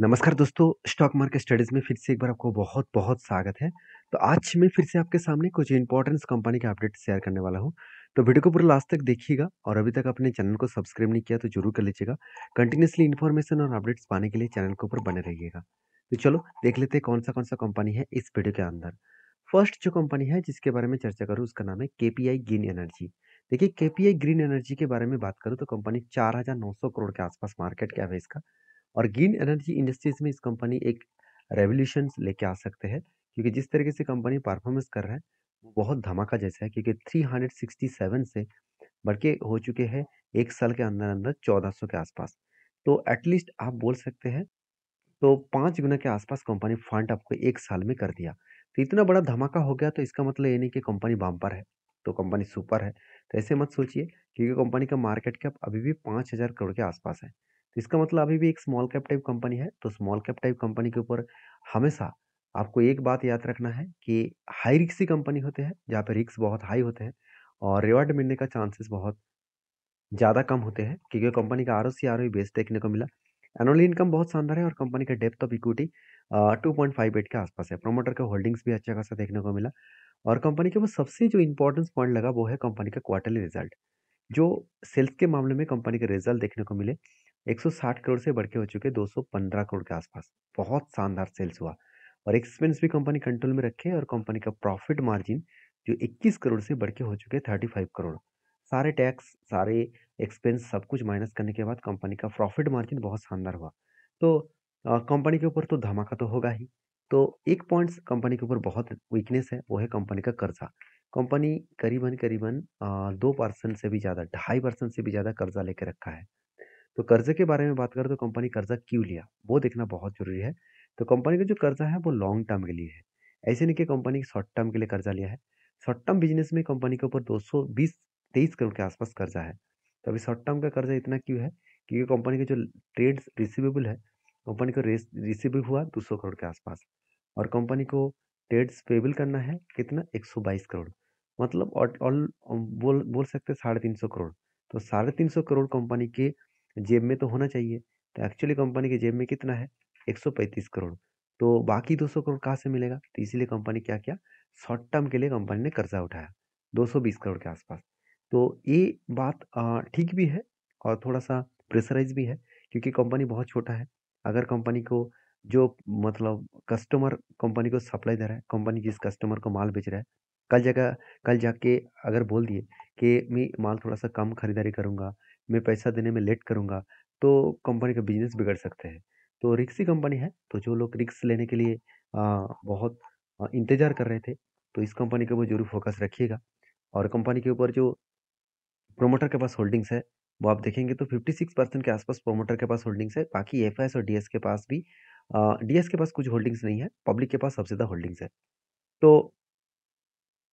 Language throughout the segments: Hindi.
नमस्कार दोस्तों स्टॉक मार्केट स्टडीज़ में फिर से एक बार आपको बहुत बहुत स्वागत है तो आज मैं फिर से आपके सामने कुछ इंपॉर्टेंस कंपनी के अपडेट शेयर करने वाला हूँ तो वीडियो को पूरा लास्ट तक देखिएगा और अभी तक अपने चैनल को सब्सक्राइब नहीं किया तो जरूर कर लीजिएगा कंटिन्यूसली इन्फॉर्मेशन और अपडेट्स पाने के लिए चैनल के ऊपर बने रहिएगा तो चलो देख लेते हैं कौन सा कौन सा कंपनी है इस वीडियो के अंदर फर्स्ट जो कंपनी है जिसके बारे में चर्चा करूँ उसका नाम है के ग्रीन एनर्जी देखिए के ग्रीन एनर्जी के बारे में बात करूँ तो कंपनी चार करोड़ के आसपास मार्केट कैप है इसका और ग्रीन एनर्जी इंडस्ट्रीज में इस कंपनी एक रेवोल्यूशन लेके आ सकते हैं क्योंकि जिस तरीके से कंपनी परफॉर्मेंस कर रहा है वो बहुत धमाका जैसा है क्योंकि 367 से बढ़ के हो चुके हैं एक साल के अंदर अंदर 1400 के आसपास तो एटलीस्ट आप बोल सकते हैं तो पाँच गुना के आसपास कंपनी फंड आपको एक साल में कर दिया तो इतना बड़ा धमाका हो गया तो इसका मतलब ये नहीं कि कंपनी बाम्पर है तो कंपनी सुपर है तो ऐसे मत सोचिए क्योंकि कंपनी का मार्केट कैप अभी भी पाँच हज़ार करोड़ के आसपास है तो इसका मतलब अभी भी एक स्मॉल कैप टाइप कंपनी है तो स्मॉल कैप टाइप कंपनी के ऊपर हमेशा आपको एक बात याद रखना है कि हाई की कंपनी होते हैं जहाँ पर रिक्स बहुत हाई होते हैं और रिवार्ड मिलने का चांसेस बहुत ज़्यादा कम होते हैं क्योंकि कंपनी का R O C R O base देखने को मिला एनुअल इनकम बहुत शानदार है और कंपनी का डेप्थ of equity two point five eight के आसपास है प्रोमोटर का होल्डिंग्स भी अच्छा खासा देखने को मिला और कंपनी के वो सबसे जो इंपॉर्टेंस पॉइंट लगा वो है कंपनी का क्वार्टरली रिजल्ट जो सेल्स के मामले में कंपनी के रिजल्ट देखने को मिले 160 करोड़ से बढ़ के हो चुके 215 करोड़ के आसपास बहुत शानदार सेल्स हुआ और एक्सपेंस भी कंपनी कंट्रोल में रखे और कंपनी का प्रॉफिट मार्जिन जो 21 करोड़ से बढ़ के हो चुके 35 करोड़ सारे टैक्स सारे एक्सपेंस सब कुछ माइनस करने के बाद कंपनी का प्रॉफिट मार्जिन बहुत शानदार हुआ तो कंपनी के ऊपर तो धमाका तो होगा ही तो एक पॉइंट्स कंपनी के ऊपर बहुत वीकनेस है वो है कंपनी का कर्जा कंपनी करीबन करीबन दो परसेंट से भी ज़्यादा ढाई परसेंट से भी ज़्यादा कर्जा लेके रखा है तो कर्जे के बारे में बात करें तो कंपनी कर्जा क्यों लिया वो देखना बहुत जरूरी है तो कंपनी का जो कर्जा है वो लॉन्ग टर्म के लिए है ऐसे नहीं कि कंपनी शॉर्ट टर्म के लिए कर्जा लिया है शॉर्ट टर्म बिजनेस में कंपनी के ऊपर दो सौ बीस तेईस करोड़ के आसपास कर्जा है तो अभी शॉर्ट टर्म का कर्जा इतना क्यों है क्योंकि कंपनी के जो ट्रेड रिसिवेबल है कंपनी को रिसीव हुआ दो सौ करोड़ के आसपास और कंपनी को ट्रेड्स पेबल करना है कितना एक सौ बाईस करोड़ मतलब ऑल बोल बोल सकते साढ़े तीन सौ करोड़ तो साढ़े तीन सौ करोड़ कंपनी के जेब में तो होना चाहिए तो एक्चुअली कंपनी के जेब में कितना है पैंतीस करोड़ तो बाकी 200 करोड़ कहाँ से मिलेगा तो इसीलिए कंपनी क्या किया शॉर्ट टर्म के लिए कंपनी ने कर्जा उठाया 220 करोड़ के आसपास तो ये बात ठीक भी है और थोड़ा सा प्रेशराइज भी है क्योंकि कंपनी बहुत छोटा है अगर कंपनी को जो मतलब कस्टमर कंपनी को सप्लाई दे रहा है कंपनी जिस कस्टमर को माल बेच रहा है कल जगह कल जाके अगर बोल दिए कि मैं माल थोड़ा सा कम खरीदारी करूँगा मैं पैसा देने में लेट करूँगा तो कंपनी का बिजनेस बिगड़ सकते हैं तो ही कंपनी है तो जो लोग रिक्स लेने के लिए आ, बहुत आ, इंतज़ार कर रहे थे तो इस कंपनी के ऊपर जरूर फोकस रखिएगा और कंपनी के ऊपर जो प्रोमोटर के पास होल्डिंग्स है वो आप देखेंगे तो 56 परसेंट के आसपास प्रोमोटर के पास होल्डिंग्स है बाकी एफ और डी के पास भी डी के पास कुछ होल्डिंग्स नहीं है पब्लिक के पास सबसे ज़्यादा होल्डिंग्स है तो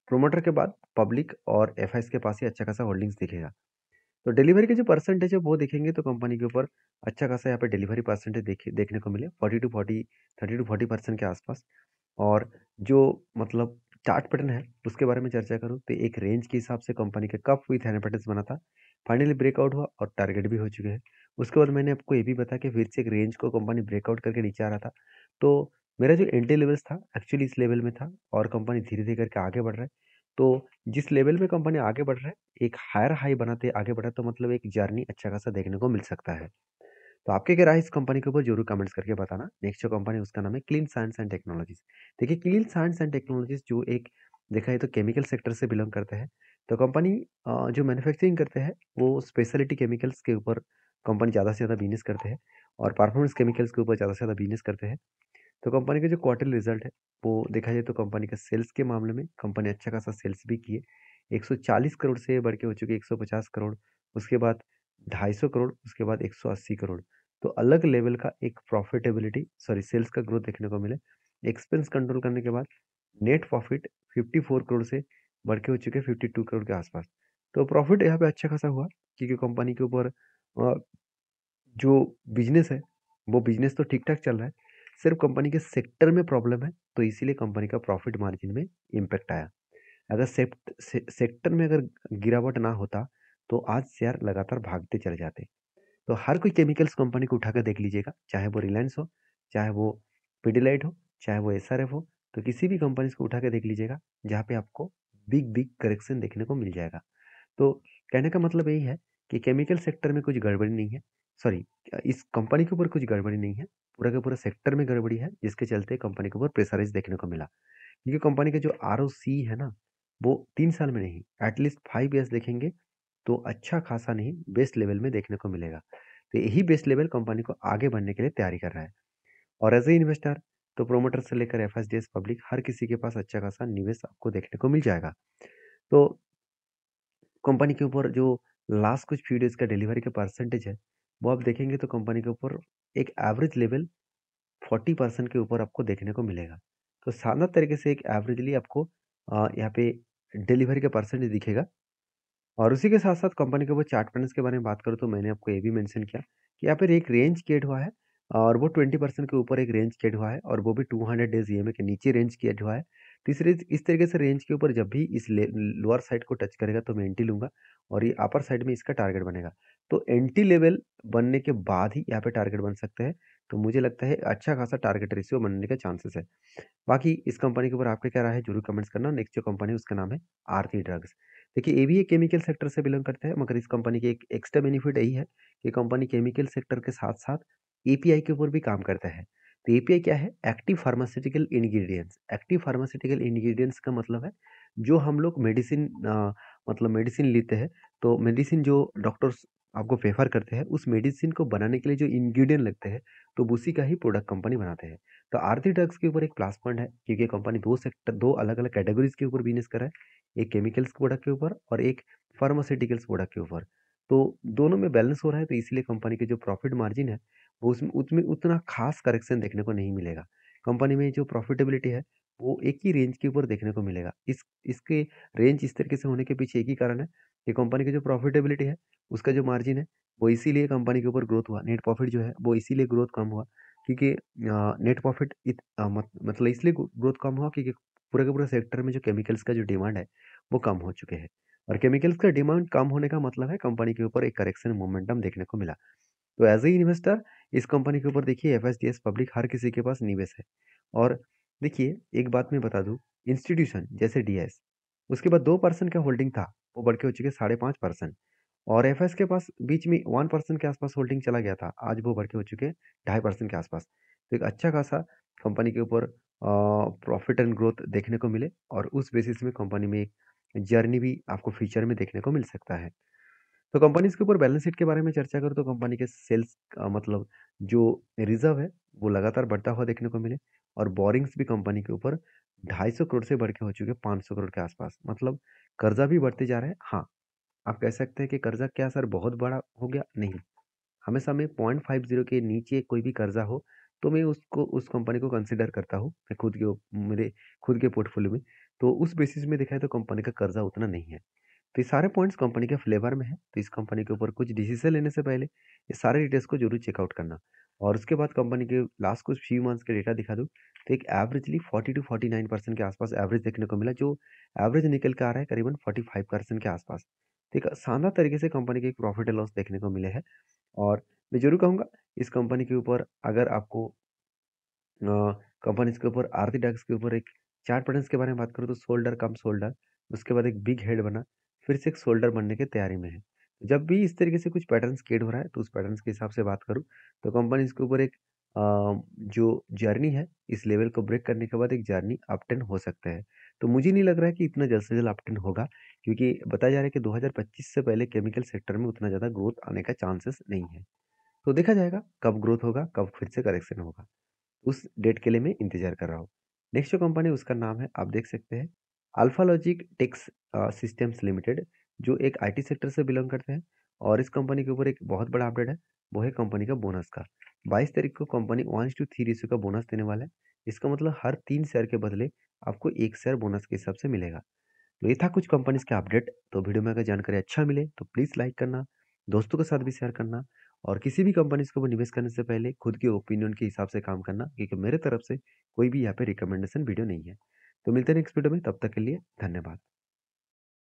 प्रोमोटर के बाद पब्लिक और एफ के पास ही अच्छा खासा होल्डिंग्स दिखेगा तो डिलीवरी के जो परसेंटेज है वो देखेंगे तो कंपनी के ऊपर अच्छा खासा यहाँ पे डिलीवरी परसेंटेज देखे देखने को मिले forty two forty thirty two forty percent के आसपास और जो मतलब चार्ट पैटर्न है उसके बारे में चर्चा करूँ तो एक रेंज के हिसाब से कंपनी के कप विथ हैंड पैटर्न बना था फाइनली ब्रेकआउट हुआ और टारगेट भी हो चुके हैं उसके बाद मैंने आपको ये भी बताया कि फिर से एक रेंज को कंपनी ब्रेकआउट करके नीचे आ रहा था तो मेरा जो एंट्री लेवल्स था एक्चुअली इस लेवल में था और कंपनी धीरे धीरे करके आगे बढ़ रहा है तो जिस लेवल में कंपनी आगे बढ़ रहा है एक हायर हाई बनाते आगे बढ़ा तो मतलब एक जर्नी अच्छा खासा देखने को मिल सकता है तो आपके क्या राय इस कंपनी के ऊपर जरूर कमेंट्स करके बताना नेक्स्ट जो कंपनी उसका नाम है क्लीन साइंस एंड टेक्नोलॉजीज देखिए क्लीन साइंस एंड टेक्नोलॉजीज जो एक देखा जाए तो केमिकल सेक्टर से बिलोंग करते हैं तो कंपनी जो मैन्युफैक्चरिंग करते हैं वो स्पेशलिटी केमिकल्स के ऊपर कंपनी ज़्यादा से ज़्यादा बिजनेस करते हैं और परफॉर्मेंस केमिकल्स के ऊपर ज़्यादा से ज़्यादा बिजनेस करते हैं तो कंपनी का जो क्वार्टर रिजल्ट है वो देखा जाए तो कंपनी का सेल्स के मामले में कंपनी अच्छा खासा सेल्स भी किए 140 करोड़ से बढ़ के हो चुके 150 करोड़ उसके बाद 250 करोड़ उसके बाद 180 करोड़ तो अलग लेवल का एक प्रॉफिटेबिलिटी सॉरी सेल्स का ग्रोथ देखने को मिले एक्सपेंस कंट्रोल करने के बाद नेट प्रॉफिट 54 करोड़ से बढ़ के हो चुके 52 करोड़ के आसपास तो प्रॉफिट यहाँ पे अच्छा खासा हुआ क्योंकि कंपनी के ऊपर जो बिजनेस है वो बिजनेस तो ठीक ठाक चल रहा है सिर्फ कंपनी के सेक्टर में प्रॉब्लम है तो इसीलिए कंपनी का प्रॉफिट मार्जिन में इम्पैक्ट आया अगर सेक्ट से, सेक्टर में अगर गिरावट ना होता तो आज शेयर लगातार भागते चले जाते तो हर कोई केमिकल्स कंपनी को उठाकर देख लीजिएगा चाहे वो रिलायंस हो चाहे वो पीडीलाइट हो चाहे वो एस हो तो किसी भी कंपनी को उठा के देख लीजिएगा जहाँ पे आपको बिग बिग करेक्शन देखने को मिल जाएगा तो कहने का मतलब यही है कि केमिकल सेक्टर में कुछ गड़बड़ी नहीं है सॉरी इस कंपनी के ऊपर कुछ गड़बड़ी नहीं है पूरा के पूरा सेक्टर में गड़बड़ी है जिसके चलते कंपनी के ऊपर प्रेशराइज देखने को मिला क्योंकि कंपनी का जो आर है ना वो तीन साल में नहीं एटलीस्ट फाइव ईयर्स देखेंगे तो अच्छा खासा नहीं बेस्ट लेवल में देखने को मिलेगा तो यही बेस्ट लेवल कंपनी को आगे बढ़ने के लिए तैयारी कर रहा है और एज ए इन्वेस्टर तो प्रोमोटर से लेकर एफ पब्लिक हर किसी के पास अच्छा खासा निवेश आपको देखने को मिल जाएगा तो कंपनी के ऊपर जो लास्ट कुछ फ्यू डेज का डिलीवरी का परसेंटेज है वो आप देखेंगे तो कंपनी के ऊपर एक एवरेज लेवल फोर्टी परसेंट के ऊपर आपको देखने को मिलेगा तो शानदार तरीके से एक एवरेजली आपको यहाँ पे डिलीवरी का परसेंटेज दिखेगा और उसी के साथ साथ कंपनी के ऊपर चार्ट पैटर्न्स के बारे में बात करूँ तो मैंने आपको ये भी मैंशन किया कि यहाँ पर एक रेंज क्रिएट हुआ है और वो ट्वेंटी परसेंट के ऊपर एक रेंज क्रिएट हुआ है और वो भी two hundred days E M के नीचे रेंज क्रिएट हुआ है तीसरे इस तरीके से रेंज के ऊपर जब भी इस लोअर साइड को टच करेगा तो मैं एंटी लूँगा और ये अपर साइड में इसका टारगेट बनेगा तो एंटी लेवल बनने के बाद ही यहाँ पे टारगेट बन सकते हैं तो मुझे लगता है अच्छा खासा टारगेट रेशियो बनने के चांसेस है बाकी इस कंपनी के ऊपर आपके क्या राय है जरूर कमेंट्स करना नेक्स्ट जो कंपनी उसका नाम है आरती ड्रग्स देखिए ये भी एक केमिकल सेक्टर से बिलोंग करते हैं मगर इस कंपनी के एक एक्स्ट्रा बेनिफिट यही है कि कंपनी केमिकल सेक्टर के साथ साथ ए के ऊपर भी काम करता है तो ए क्या है active pharmaceutical ingredients active pharmaceutical ingredients का मतलब है जो हम लोग मेडिसिन मतलब मेडिसिन लेते हैं तो मेडिसिन जो डॉक्टर्स आपको फेफर करते हैं उस मेडिसिन को बनाने के लिए जो इंग्रेडिएंट लगते हैं तो उसी का ही प्रोडक्ट कंपनी बनाते हैं तो आरती ड्रग्स के ऊपर एक प्लास पॉइंट है क्योंकि कंपनी दो सेक्टर दो अलग अलग कैटेगरीज के ऊपर बिजनेस कर रहा है एक केमिकल्स प्रोडक्ट के ऊपर और एक फार्मास्यूटिकल्स प्रोडक्ट के ऊपर तो दोनों में बैलेंस हो रहा है तो इसलिए कंपनी के जो प्रॉफिट मार्जिन है वो उसमें उसमें उतना खास करेक्शन देखने को नहीं मिलेगा कंपनी में जो प्रॉफिटेबिलिटी है वो एक ही रेंज के ऊपर देखने को मिलेगा इस इसके रेंज इस तरीके से होने के पीछे एक ही कारण है ये कंपनी की जो प्रॉफिटेबिलिटी है उसका जो मार्जिन है वो इसीलिए कंपनी के ऊपर ग्रोथ हुआ नेट प्रॉफिट जो है वो इसीलिए ग्रोथ कम हुआ क्योंकि नेट प्रॉफिट मतलब इसलिए ग्रोथ कम हुआ क्योंकि पूरे के पूरे सेक्टर में जो केमिकल्स का जो डिमांड है वो कम हो चुके हैं और केमिकल्स का डिमांड कम होने का मतलब है कंपनी के ऊपर एक करेक्शन मोमेंटम देखने को मिला तो एज ए इन्वेस्टर इस कंपनी के ऊपर देखिए एफ पब्लिक हर किसी के पास निवेश है और देखिए एक बात मैं बता दूँ इंस्टीट्यूशन जैसे डी उसके बाद दो पर्सन का होल्डिंग था वो बढ़ के हो चुके साढ़े पाँच परसेंट और एफ के पास बीच में वन परसेंट के आसपास होल्डिंग चला गया था आज वो बढ़ के हो चुके हैं ढाई परसेंट के आसपास तो एक अच्छा खासा कंपनी के ऊपर प्रॉफिट एंड ग्रोथ देखने को मिले और उस बेसिस में कंपनी में एक जर्नी भी आपको फ्यूचर में देखने को मिल सकता है तो कंपनीज के ऊपर बैलेंस शीट के बारे में चर्चा करूँ तो कंपनी के सेल्स का मतलब जो रिजर्व है वो लगातार बढ़ता हुआ देखने को मिले और बोरिंग्स भी कंपनी के ऊपर ढाई सौ करोड़ से बढ़ के हो चुके हैं पाँच सौ करोड़ के आसपास मतलब कर्जा भी बढ़ते जा रहा है हाँ आप कह सकते हैं कि कर्जा क्या सर बहुत बड़ा हो गया नहीं हमेशा मैं पॉइंट फाइव जीरो के नीचे कोई भी कर्जा हो तो मैं उसको उस कंपनी को कंसिडर करता हूँ मैं खुद के मेरे खुद के पोर्टफोलियो में तो उस बेसिस में देखा है तो कंपनी का कर्जा उतना नहीं है तो ये सारे पॉइंट्स कंपनी के फ्लेवर में है तो इस कंपनी के ऊपर कुछ डिसीजन लेने से पहले ये सारे डिटेल्स को जरूर चेकआउट करना और उसके बाद कंपनी के लास्ट कुछ फ्यू मंथ्स के डेटा दिखा दूँ तो एक averagely forty two forty nine percent के आसपास एवरेज देखने को मिला जो एवरेज निकल के आ रहा है करीबन फोर्टी फाइव परसेंट के आसपास तो एक शानदार तरीके से कंपनी के एक प्रॉफिट एंड लॉस देखने को मिले हैं और मैं जरूर कहूँगा इस कंपनी के ऊपर अगर आपको कंपनीज के ऊपर आरती डैक्स के ऊपर एक चार्ट पैटर्न के बारे में बात करूँ तो शोल्डर कम शोल्डर उसके बाद एक बिग हेड बना फिर से एक शोल्डर बनने की तैयारी में है जब भी इस तरीके से कुछ पैटर्न क्रिएट हो रहा है तो उस पैटर्न के हिसाब से बात करूँ तो कंपनी इसके ऊपर एक जो जर्नी है इस लेवल को ब्रेक करने के बाद एक जर्नी अपटेन हो सकता है तो मुझे नहीं लग रहा है कि इतना जल्द से जल्द अपटेन होगा क्योंकि बताया जा रहा है कि 2025 से पहले केमिकल सेक्टर में उतना ज़्यादा ग्रोथ आने का चांसेस नहीं है तो देखा जाएगा कब ग्रोथ होगा कब फिर से करेक्शन होगा उस डेट के लिए मैं इंतजार कर रहा हूँ नेक्स्ट जो कंपनी उसका नाम है आप देख सकते हैं Alpha Logic Techs Systems Limited जो एक आईटी सेक्टर से बिलोंग करते हैं और इस कंपनी के ऊपर एक बहुत बड़ा अपडेट है वो है कंपनी का बोनस का बाईस तारीख को company one two three ratio का बोनस देने वाला है इसका मतलब हर तीन शेयर के बदले आपको एक शेयर बोनस के हिसाब से मिलेगा तो ये था कुछ कंपनीज के अपडेट तो वीडियो में अगर जानकारी अच्छा मिले तो प्लीज़ लाइक करना दोस्तों के साथ भी शेयर करना और किसी भी कंपनीज के ऊपर निवेश करने से पहले खुद के ओपिनियन के हिसाब से काम करना क्योंकि मेरे तरफ से कोई भी यहाँ पे रिकमेंडेशन वीडियो नहीं है तो मिलते हैं नेक्स्ट वीडियो में तब तक के लिए धन्यवाद